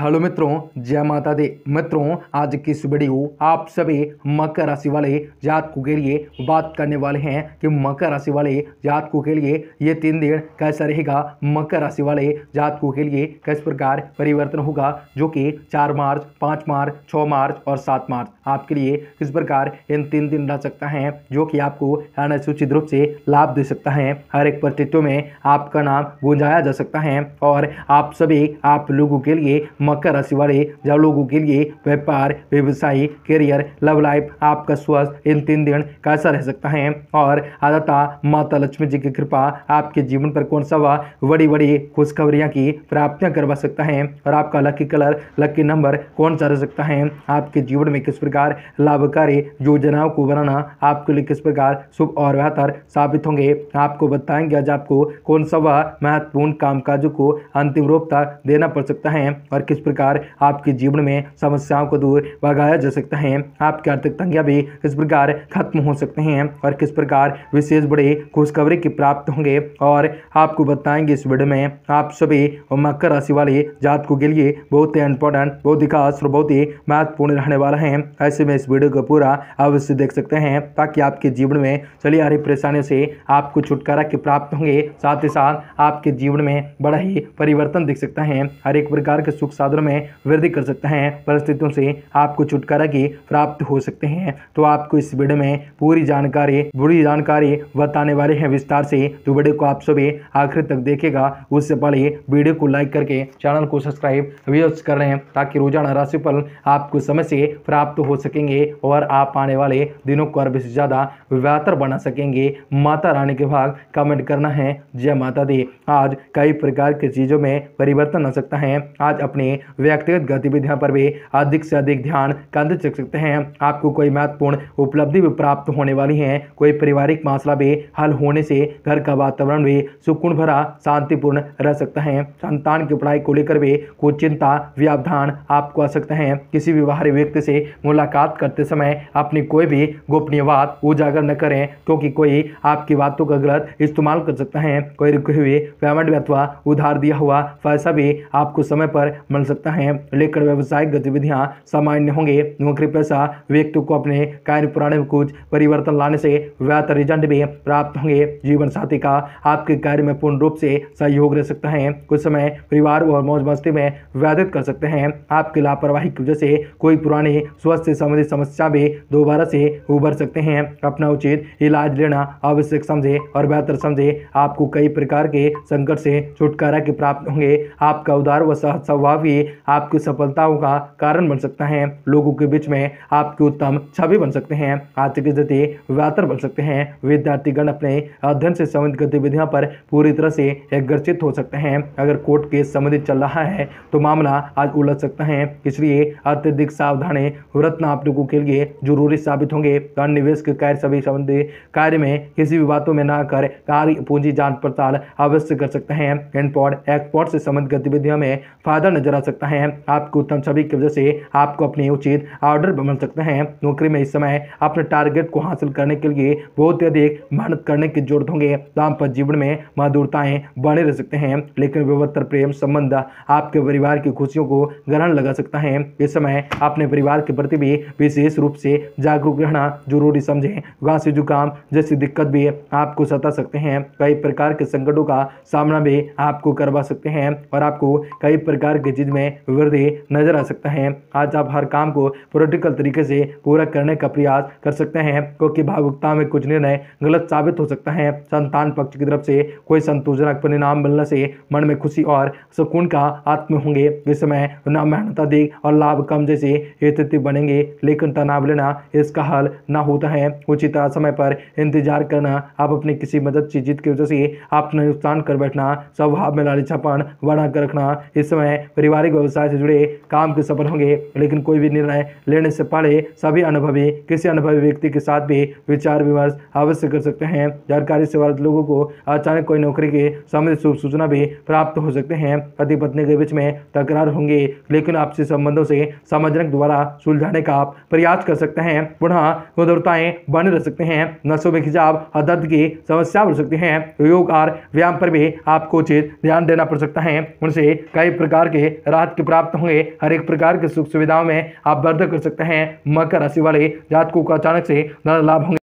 hello मित्रों जय माता दी मित्रों आज की इस वीडियो आप सभी मकर राशि वाले जातकों के लिए बात करने वाले हैं कि मकर राशि वाले जातकों के लिए ये तीन दिन कैसा रहेगा मकर राशि वाले जातकों के लिए किस प्रकार परिवर्तन होगा जो कि चार मार्च पाँच मार्च छः मार्च और सात मार्च आपके लिए किस प्रकार इन तीन दिन रह सकता है जो कि आपको अनुसूचित रूप से लाभ दे सकता है हर एक परिस्थितियों में आपका नाम गुंजाया जा सकता है और आप सभी आप लोगों के लिए मकर राशि वाले जब लोगों के लिए व्यापार व्यवसाय करियर लव लाइफ आपका स्वास्थ्य इन तीन दिन कैसा रह सकता है और आदाता माता लक्ष्मी जी की कृपा आपके जीवन पर कौन सा वह बड़ी बड़ी खुशखबरियाँ की प्राप्तियाँ करवा सकता है और आपका लकी कलर लकी नंबर कौन सा रह सकता है आपके जीवन में किस प्रकार लाभकारी योजनाओं को बनाना आपके लिए किस प्रकार शुभ और बेहतर साबित होंगे आपको बताएंगे आज आपको कौन सा वह महत्वपूर्ण कामकाजों को अंतिम रूप तक देना पड़ सकता है और किस प्रकार आपके जीवन में समस्याओं को दूर भगाया जा सकता है आपकी आर्थिक तंगियाँ भी किस प्रकार खत्म हो सकते हैं और किस प्रकार विशेष बड़े खुशखबरी की प्राप्त होंगे और आपको बताएंगे इस वीडियो में आप सभी मकर राशि वाले जातकों के लिए बहुत ही इंपॉर्टेंट बहुत ही खास और बहुत ही महत्वपूर्ण रहने वाला है ऐसे में इस वीडियो को पूरा अवश्य देख सकते हैं ताकि आपके जीवन में चली आ रही परेशानियों से आपको छुटकारा के प्राप्त होंगे साथ ही साथ आपके जीवन में बड़ा ही परिवर्तन दिख सकता है हर एक प्रकार के सुख साधनों में वृद्धि कर सकते हैं परिस्थितियों से आपको छुटकारा की प्राप्त हो सकते हैं तो आपको इस वीडियो में पूरी जानकारी बुरी जानकारी बताने वाले हैं विस्तार से तो वीडियो को आप सभी आखिर तक देखेगा उससे पहले वीडियो को लाइक करके चैनल को सब्सक्राइब व्यवस्थ कर रहे हैं ताकि रोजाना राशिफल आपको समय से प्राप्त हो सकेंगे और आप आने वाले दिनों को और भी ज़्यादा बेहतर बना सकेंगे माता रानी के भाग कमेंट करना है जय माता दी आज कई प्रकार की चीज़ों में परिवर्तन आ सकता है आज अपने अपनी व्यक्तिगत गतिविधियों पर भी अधिक से अधिक ध्यान केंद्रित कर सकते हैं आपको कोई महत्वपूर्ण उपलब्धि भी प्राप्त होने वाली है कोई पारिवारिक मामला भी हल होने से घर का वातावरण भी सुकून भरा शांतिपूर्ण रह सकता है संतान की पढ़ाई को लेकर भी कुछ चिंता व्यावधान आपको आ सकता है किसी भी व्यक्ति से मुलाकात करते समय अपनी कोई भी गोपनीय बात उजागर न करें क्योंकि तो कोई आपकी बातों का गलत इस्तेमाल कर सकता है कोई रुके हुए पेमेंट अथवा उधार दिया हुआ पैसा भी आपको समय पर मिल बन सकता है लेकिन व्यवसायिक गतिविधियां सामान्य होंगे नौकरी पैसा व्यक्ति को अपने कार्य पुराने में कुछ परिवर्तन लाने से व्यर्थ रिजल्ट भी प्राप्त होंगे जीवन साथी का आपके कार्य में पूर्ण रूप से सहयोग रह सकता है कुछ समय परिवार और मौज मस्ती में व्यतीत कर सकते हैं आपकी लापरवाही की वजह से कोई पुरानी स्वास्थ्य से संबंधित समस्या भी दोबारा से उभर सकते हैं अपना उचित इलाज लेना आवश्यक समझे और बेहतर समझे आपको कई प्रकार के संकट से छुटकारा के प्राप्त होंगे आपका उदार व सहज स्वभाव भी भी आपकी सफलताओं का कारण बन सकता है लोगों के बीच में आपकी उत्तम छवि बन सकते हैं आर्थिक स्थिति बेहतर बन सकते हैं विद्यार्थीगण अपने अध्ययन से संबंधित गतिविधियों पर पूरी तरह से एकग्रचित हो सकते हैं अगर कोर्ट केस संबंधित चल रहा है तो मामला आज उलझ सकता है इसलिए अत्यधिक सावधानी व्रतना आप लोगों के लिए जरूरी साबित होंगे धन निवेश के कार्य सभी संबंधित कार्य में किसी भी बातों में न कर कार्य पूंजी जांच पड़ताल अवश्य कर सकते हैं इम्पोर्ट एक्सपोर्ट से संबंधित गतिविधियों में फायदा नजर आ सकता है आपको उत्तम छवि की वजह से आपको अपने उचित ऑर्डर मिल सकते हैं नौकरी में इस समय अपने टारगेट को हासिल करने के लिए बहुत अधिक मेहनत करने की जरूरत होंगे दाम पर जीवन में मधुरताएं बने रह सकते हैं लेकिन विवत्तर प्रेम संबंध आपके परिवार की खुशियों को ग्रहण लगा सकता है इस समय अपने परिवार के प्रति भी विशेष रूप से जागरूक रहना जरूरी समझें घासी जुकाम जैसी दिक्कत भी आपको सता सकते हैं कई प्रकार के संकटों का सामना भी आपको करवा सकते हैं और आपको कई प्रकार की चीज़ में वृद्धि नज़र आ सकता है आज आप हर काम को प्रैक्टिकल तरीके से पूरा करने का प्रयास कर सकते हैं क्योंकि भावुकता में कुछ निर्णय गलत साबित हो सकता है संतान पक्ष की तरफ से कोई संतोषजनक परिणाम मिलने से मन में खुशी और सुकून का आत्म होंगे इस समय न मेहनत अधिक और लाभ कम जैसे स्थिति बनेंगे लेकिन तनाव लेना इसका हल न होता है उचित समय पर इंतजार करना आप अपनी किसी मदद से जीत की वजह से आप नुकसान कर बैठना स्वभाव में बढ़ा कर रखना इस समय परिवार पारिवारिक व्यवसाय से जुड़े काम के सफल होंगे लेकिन कोई भी निर्णय लेने से पहले सभी अनुभवी किसी अनुभवी व्यक्ति के साथ भी विचार विमर्श अवश्य कर सकते हैं जानकारी से वाले लोगों को अचानक कोई नौकरी के संबंधित शुभ सूचना भी प्राप्त हो सकते हैं पति पत्नी के बीच में तकरार होंगे लेकिन आपसी संबंधों से समझने द्वारा सुलझाने का प्रयास कर सकते हैं पुनः उदरताएं बने रह सकते हैं नशों में खिंचाव और दर्द की समस्या बढ़ सकती हैं योग और व्यायाम पर भी आपको उचित ध्यान देना पड़ सकता है उनसे कई प्रकार के राहत के प्राप्त होंगे हर एक प्रकार की सुख सुविधाओं में आप वृद्धि कर सकते हैं मकर राशि वाले जातकों को अचानक से ज़्यादा लाभ होंगे